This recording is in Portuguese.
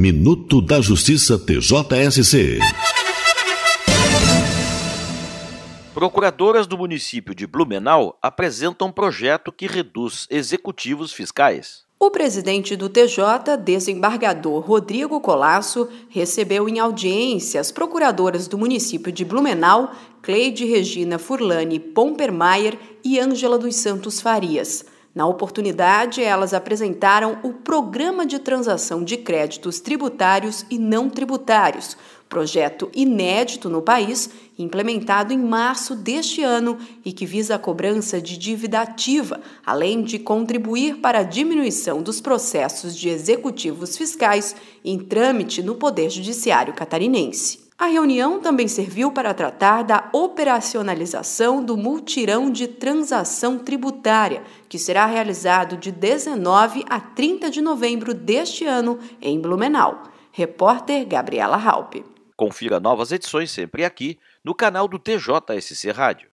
Minuto da Justiça TJSC. Procuradoras do município de Blumenau apresentam um projeto que reduz executivos fiscais. O presidente do TJ, desembargador Rodrigo Colasso, recebeu em audiência as procuradoras do município de Blumenau, Cleide Regina Furlane Pompermayer e Ângela dos Santos Farias. Na oportunidade, elas apresentaram o Programa de Transação de Créditos Tributários e Não Tributários, projeto inédito no país, implementado em março deste ano e que visa a cobrança de dívida ativa, além de contribuir para a diminuição dos processos de executivos fiscais em trâmite no Poder Judiciário catarinense. A reunião também serviu para tratar da operacionalização do multirão de transação tributária, que será realizado de 19 a 30 de novembro deste ano em Blumenau. Repórter Gabriela Halpe. Confira novas edições sempre aqui no canal do TJSC Rádio.